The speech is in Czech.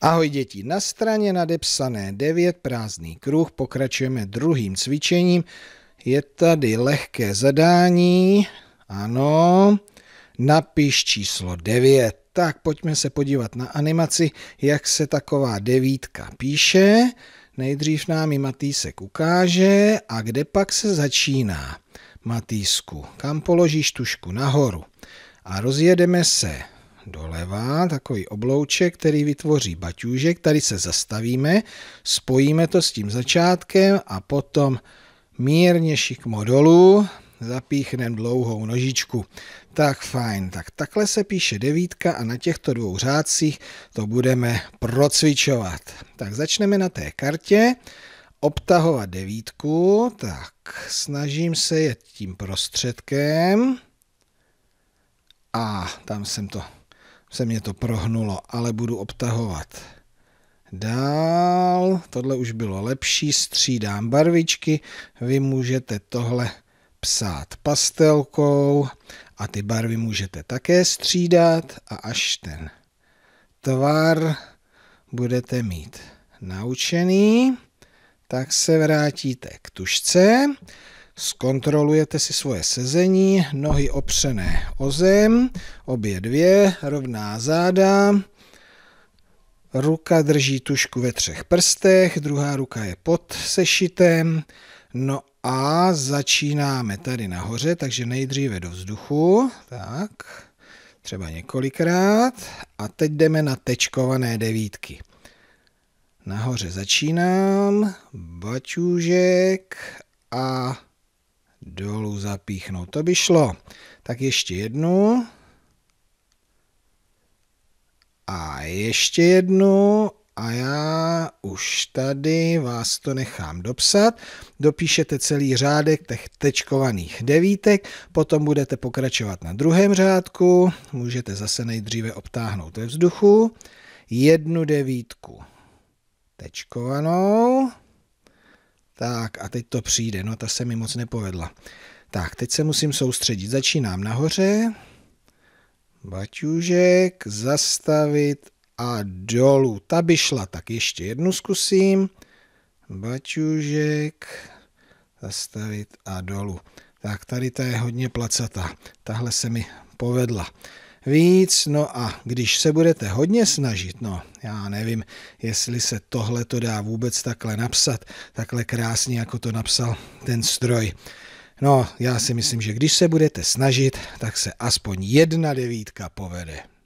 Ahoj děti, na straně nadepsané 9 prázdný kruh pokračujeme druhým cvičením. Je tady lehké zadání, ano, napiš číslo 9. Tak pojďme se podívat na animaci, jak se taková devítka píše. Nejdřív nám ji Matýsek ukáže a kde pak se začíná. Matýsku, kam položíš tušku? Nahoru. A rozjedeme se doleva, takový oblouček, který vytvoří baťůžek. Tady se zastavíme, spojíme to s tím začátkem a potom mírně šikmo dolů, zapíchnem dlouhou nožičku. Tak fajn, tak takhle se píše devítka a na těchto dvou řádcích to budeme procvičovat. Tak začneme na té kartě obtahovat devítku, tak snažím se jet tím prostředkem a tam jsem to se mě to prohnulo, ale budu obtahovat. Dál, tohle už bylo lepší, střídám barvičky, vy můžete tohle psát pastelkou a ty barvy můžete také střídat a až ten tvar budete mít naučený, tak se vrátíte k tušce Zkontrolujete si svoje sezení, nohy opřené o zem, obě dvě, rovná záda. Ruka drží tušku ve třech prstech, druhá ruka je pod sešitem. No a začínáme tady nahoře, takže nejdříve do vzduchu, tak, třeba několikrát. A teď jdeme na tečkované devítky. Nahoře začínám, baťůžek a dolů zapíchnout. To by šlo. Tak ještě jednu. A ještě jednu a já už tady vás to nechám dopsat. Dopíšete celý řádek těch tečkovaných devítek, potom budete pokračovat na druhém řádku, můžete zase nejdříve obtáhnout ve vzduchu, jednu devítku tečkovanou, tak a teď to přijde, no ta se mi moc nepovedla. Tak, teď se musím soustředit. Začínám nahoře. Baťužek, zastavit a dolů. Ta by šla, tak ještě jednu zkusím. Baťužek, zastavit a dolů. Tak tady ta je hodně placatá. Tahle se mi povedla víc, no a když se budete hodně snažit, no já nevím, jestli se tohle to dá vůbec takhle napsat, takhle krásně, jako to napsal ten stroj. No, já si myslím, že když se budete snažit, tak se aspoň jedna devítka povede.